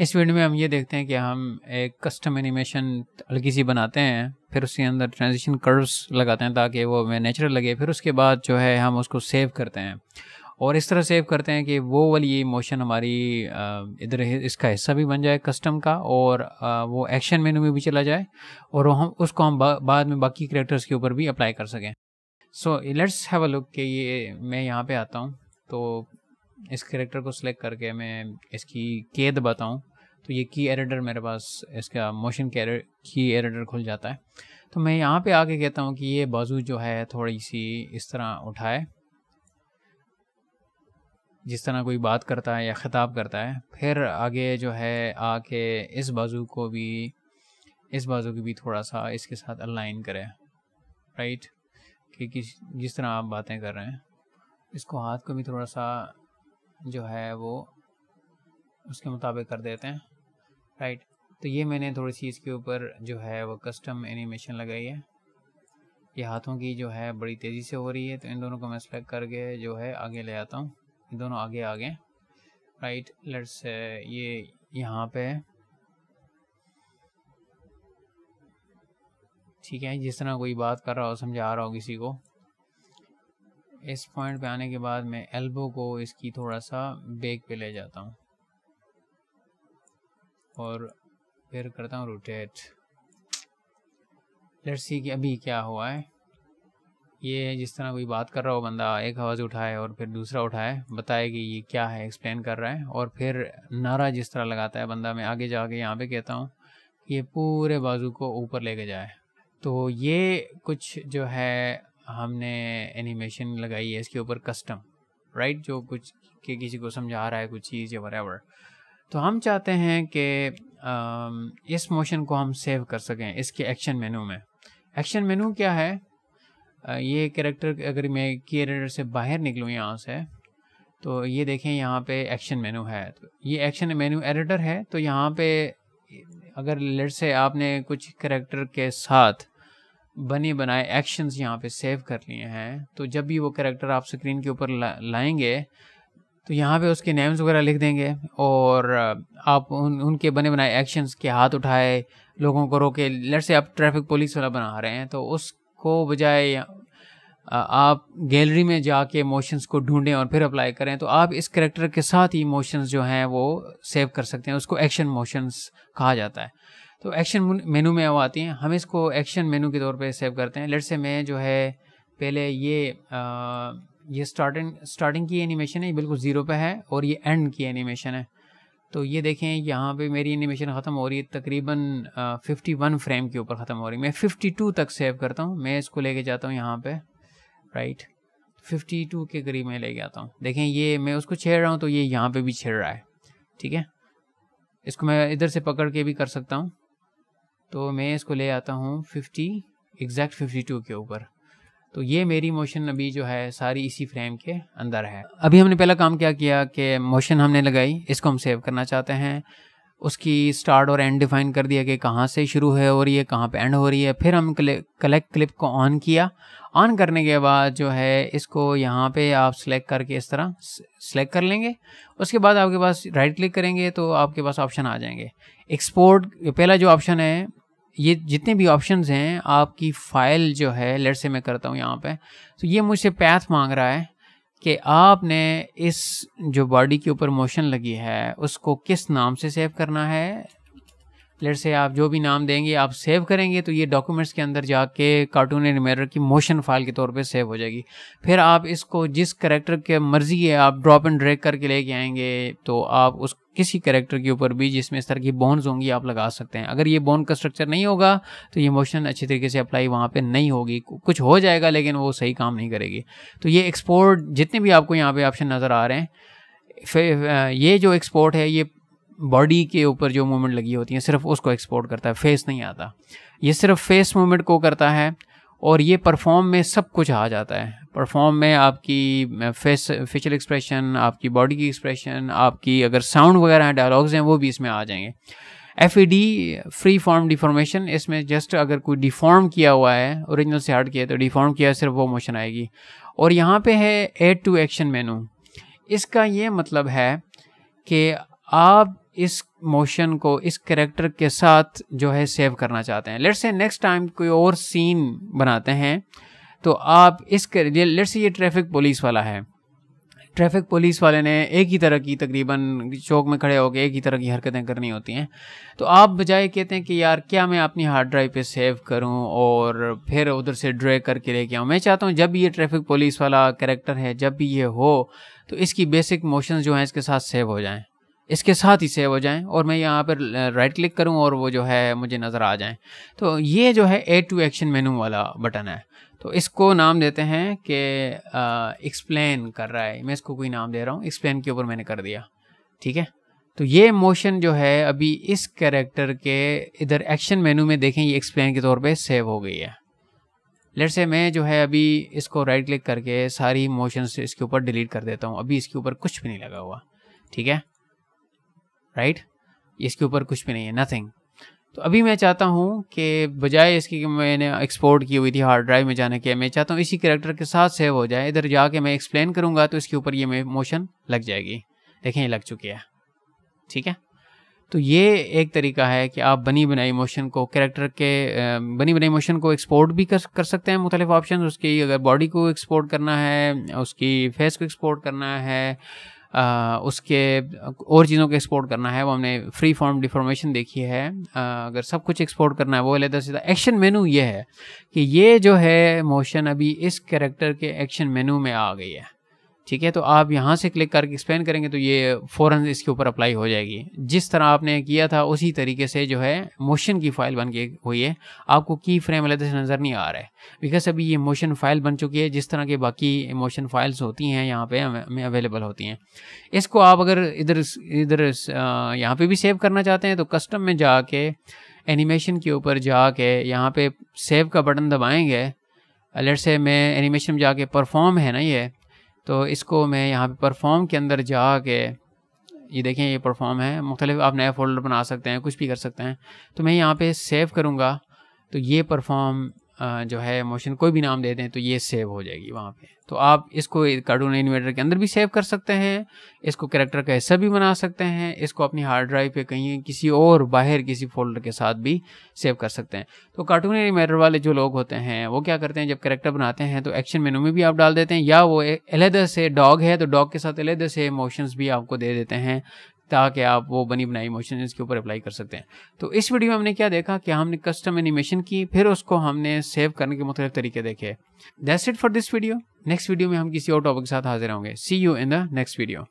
इस वीडियो में हम ये देखते हैं कि हम एक कस्टम एनिमेशन हल्की सी बनाते हैं फिर उसके अंदर ट्रांजिशन कर्व्स लगाते हैं ताकि वो हमें नेचुरल लगे फिर उसके बाद जो है हम उसको सेव करते हैं और इस तरह सेव करते हैं कि वो वाली मोशन हमारी इधर इसका हिस्सा भी बन जाए कस्टम का और वो एक्शन मेनू में भी चला जाए और हम उसको हम बा, बाद में बाकी करेक्टर्स के ऊपर भी अप्लाई कर सकें so let's have a look कि ये मैं यहाँ पर आता हूँ तो इस करेक्टर को सिलेक्ट करके मैं इसकी कैद बताऊँ तो ये की एडिटर मेरे पास इसका मोशन की एडिटर खुल जाता है तो मैं यहाँ पे आके कहता हूँ कि ये बाजू जो है थोड़ी सी इस तरह उठाए जिस तरह कोई बात करता है या ख़िताब करता है फिर आगे जो है आके इस बाजू को भी इस बाजू को भी थोड़ा सा इसके साथ अलाइन करें राइट कि किस जिस तरह आप बातें कर रहे हैं इसको हाथ को भी थोड़ा सा जो है वो उसके मुताबिक कर देते हैं राइट तो ये मैंने थोड़ी सी इसके ऊपर जो है वो कस्टम एनिमेशन लगाई है ये हाथों की जो है बड़ी तेज़ी से हो रही है तो इन दोनों को मैं सेलेक्ट करके जो है आगे ले आता हूँ इन दोनों आगे आ गए राइट लेट्स ये यहाँ पे ठीक है जिस तरह कोई बात कर रहा हो समझा रहा हो किसी को इस पॉइंट पे आने के बाद मैं एल्बो को इसकी थोड़ा सा बेक पे ले जाता हूँ और फिर करता हूँ रोटेट लेट्स सी कि अभी क्या हुआ है ये जिस तरह कोई बात कर रहा हो बंदा एक आवाज़ उठाए और फिर दूसरा उठाए बताए कि ये क्या है एक्सप्लेन कर रहा है और फिर नारा जिस तरह लगाता है बंदा मैं आगे जाके यहाँ पे कहता हूँ ये पूरे बाजू को ऊपर लेके जाए तो ये कुछ जो है हमने एनिमेशन लगाई है इसके ऊपर कस्टम राइट जो कुछ के किसी को समझा रहा है कुछ चीज़ या वरेवर तो हम चाहते हैं कि इस मोशन को हम सेव कर सकें इसके एक्शन मेनू में एक्शन मेनू क्या है ये कैरेक्टर अगर मैं कैरेक्टर एडिटर से बाहर निकलूँ यहाँ से तो ये देखें यहाँ पे एक्शन मेनू है तो ये एक्शन मेनू एडिटर है तो यहाँ पे अगर लेट से आपने कुछ कैरेक्टर के साथ बने बनाए एक्शंस यहाँ पे सेव कर लिए हैं तो जब भी वो करेक्टर आप स्क्रीन के ऊपर ला, लाएंगे तो यहाँ पे उसके नेम्स वगैरह लिख देंगे और आप उन उनके बने बनाए एक्शंस के हाथ उठाए लोगों को रोके लट से आप ट्रैफिक पुलिस वाला बना रहे हैं तो उसको बजाय आप गैलरी में जाके इमोशंस को ढूंढें और फिर अप्लाई करें तो आप इस करेक्टर के साथ ही इमोशंस जो हैं वो सेव कर सकते हैं उसको एक्शन मोशंस कहा जाता है तो एक्शन मेनू में वो आती हैं हम इसको एक्शन मेनू के तौर पे सेव करते हैं लेट से मैं जो है पहले ये आ, ये स्टार्टिंग स्टार्टिंग की एनिमेशन है ये बिल्कुल ज़ीरो पे है और ये एंड की एनिमेशन है तो ये देखें यहाँ पे मेरी एनिमेशन ख़त्म हो रही है तकरीबन 51 फ्रेम के ऊपर ख़त्म हो रही है मैं 52 तक सेव करता हूँ मैं इसको लेके जाता हूँ यहाँ पर राइट फिफ्टी टू के करीब मैं ले आता हूँ देखें ये मैं उसको छेड़ रहा हूँ तो ये यहाँ पे भी छेड़ रहा है ठीक है इसको मैं इधर से पकड़ के भी कर सकता हूँ तो मैं इसको ले आता हूँ फिफ्टी एग्जैक्ट फिफ्टी टू के ऊपर तो ये मेरी मोशन अभी जो है सारी इसी फ्रेम के अंदर है अभी हमने पहला काम क्या किया कि मोशन हमने लगाई इसको हम सेव करना चाहते हैं उसकी स्टार्ट और एंड डिफाइन कर दिया कि कहाँ से शुरू है हो रही है कहाँ पे एंड हो रही है फिर हम कलेक्ट क्लिप को ऑन किया ऑन करने के बाद जो है इसको यहाँ पे आप सेलेक्ट करके इस तरह सेलेक्ट कर लेंगे उसके बाद आपके पास राइट क्लिक करेंगे तो आपके पास ऑप्शन आ जाएंगे एक्सपोर्ट पहला जो ऑप्शन है ये जितने भी ऑप्शन हैं आपकी फ़ाइल जो है लेट से मैं करता हूँ यहाँ पर तो ये मुझसे पैथ मांग रहा है कि आपने इस जो बॉडी के ऊपर मोशन लगी है उसको किस नाम से सेव करना है लेट से आप जो भी नाम देंगे आप सेव करेंगे तो ये डॉक्यूमेंट्स के अंदर जाके कार्टून मेरर की मोशन फाइल के तौर पे सेव हो जाएगी फिर आप इसको जिस करेक्टर के मर्जी है आप ड्रॉप एंड ड्रैग करके लेके आएंगे तो आप उस किसी करेक्टर के ऊपर भी जिसमें इस तरह की बोन्स होंगी आप लगा सकते हैं अगर ये बोन का स्ट्रक्चर नहीं होगा तो ये मोशन अच्छी तरीके से अप्लाई वहाँ पर नहीं होगी कुछ हो जाएगा लेकिन वो सही काम नहीं करेगी तो ये एक्सपोर्ट जितने भी आपको यहाँ पे ऑप्शन नज़र आ रहे हैं ये जो एक्सपोर्ट है ये बॉडी के ऊपर जो मूवमेंट लगी होती है सिर्फ उसको एक्सपोर्ट करता है फेस नहीं आता ये सिर्फ फेस मूवमेंट को करता है और ये परफॉर्म में सब कुछ आ जाता है परफॉर्म में आपकी फेस फेशियल एक्सप्रेशन आपकी बॉडी की एक्सप्रेशन आपकी अगर साउंड वगैरह हैं डायलॉग्स हैं वो भी इसमें आ जाएंगे F E D free form deformation इसमें जस्ट अगर कोई डिफॉर्म किया हुआ है ओरिजिनल से हार्ट किया तो डिफॉर्म किया सिर्फ वो मोशन आएगी और यहाँ पे है एड टू एक्शन मेनू इसका ये मतलब है कि आप इस मोशन को इस करेक्टर के साथ जो है सेव करना चाहते हैं लेट्स से नेक्स्ट टाइम कोई और सीन बनाते हैं तो आप इस लेट्स से ये ट्रैफिक पुलिस वाला है ट्रैफिक पुलिस वाले ने एक ही तरह की तकरीबन चौक में खड़े होकर एक ही तरह की हरकतें करनी होती हैं तो आप बजाय कहते हैं कि यार क्या मैं अपनी हार्ड ड्राइव पे सेव करूं और फिर उधर से ड्रे करके लेके आऊं मैं चाहता हूं जब भी ये ट्रैफिक पुलिस वाला करेक्टर है जब भी ये हो तो इसकी बेसिक मोशन जो हैं इसके साथ सेव हो जाएँ इसके साथ ही सेव हो जाएं और मैं यहाँ पर राइट क्लिक करूँ और वो जो है मुझे नज़र आ जाएं तो ये जो है ए टू एक्शन मेनू वाला बटन है तो इसको नाम देते हैं कि एक्सप्लेन कर रहा है मैं इसको कोई नाम दे रहा हूँ एक्सप्लेन के ऊपर मैंने कर दिया ठीक है तो ये मोशन जो है अभी इस कैरेक्टर के इधर एक्शन मेनू में देखें ये एक्सप्लेन के तौर पे सेव हो गई है लेट से मैं जो है अभी इसको राइट क्लिक करके सारी मोशन इसके ऊपर डिलीट कर देता हूँ अभी इसके ऊपर कुछ भी नहीं लगा हुआ ठीक है राइट इसके ऊपर कुछ भी नहीं है नथिंग तो अभी मैं चाहता हूँ कि बजाय इसकी कि मैंने एक्सपोर्ट की हुई थी हार्ड ड्राइव में जाने के मैं चाहता हूँ इसी करेक्टर के साथ सेव हो जाए इधर जाके मैं एक्सप्लेन करूँगा तो इसके ऊपर ये मोशन लग जाएगी देखें ये लग चुकी है ठीक है तो ये एक तरीका है कि आप बनी बनाई मोशन को करेक्टर के बनी बनाई मोशन को एक्सपोर्ट भी कर कर सकते हैं मुख्तलिफ ऑप्शन उसकी अगर बॉडी को एक्सपोर्ट करना है उसकी फेस को एक्सपोर्ट करना है आ, उसके और चीज़ों को एक्सपोर्ट करना है वो हमने फ्री फॉर्म डिफॉर्मेशन देखी है आ, अगर सब कुछ एक्सपोर्ट करना है वो लेता सीधा एक्शन मेनू ये है कि ये जो है मोशन अभी इस करेक्टर के एक्शन मेनू में आ गई है ठीक है तो आप यहाँ से क्लिक करके एक्सप्लेन करेंगे तो ये फ़ौरन इसके ऊपर अप्लाई हो जाएगी जिस तरह आपने किया था उसी तरीके से जो है मोशन की फ़ाइल बन के हुई है आपको की फ्रेम अलग से नज़र नहीं आ रहा है बिकॉज अभी ये मोशन फ़ाइल बन चुकी है जिस तरह के बाकी मोशन फाइल्स होती हैं यहाँ पे हमें अवेलेबल होती हैं इसको आप अगर इधर इधर यहाँ पर भी सेव करना चाहते हैं तो कस्टम में के एनिमेशन के ऊपर जाके यहाँ पर सेव का बटन दबाएँगे अलर्ट से मैं एनिमेशन में जाके परफॉर्म है ना ये तो इसको मैं यहाँ पे परफॉर्म के अंदर जा के ये देखें ये परफॉर्म है मुख्तलिफ आप नया फोल्डर बना सकते हैं कुछ भी कर सकते हैं तो मैं यहाँ पे सेव करूँगा तो ये परफॉर्म जो है मोशन कोई भी नाम दे दें तो ये सेव हो जाएगी वहाँ पे तो आप इसको कार्टून इन्वेटर के अंदर भी सेव कर सकते हैं इसको करेक्टर का हिस्सा भी बना सकते हैं इसको अपनी हार्ड ड्राइव पे कहीं किसी और बाहर किसी फोल्डर के साथ भी सेव कर सकते हैं तो कार्टून इन्वेटर वाले जो लोग होते हैं वो क्या करते हैं जब करेक्टर बनाते हैं तो एक्शन मेनू में भी आप डाल देते हैं या वो अलहदा से डॉग है तो डॉग के साथ अलहदा से मोशन भी आपको दे देते हैं ताकि आप वो बनी बनाई मोशन के ऊपर अप्लाई कर सकते हैं तो इस वीडियो में हमने क्या देखा कि हमने कस्टम एनिमेशन की फिर उसको हमने सेव करने के मुख्तलिफ तरीके देखे that's it for this video next video में हम किसी और टॉपिक के साथ हाजिर होंगे see you in the next video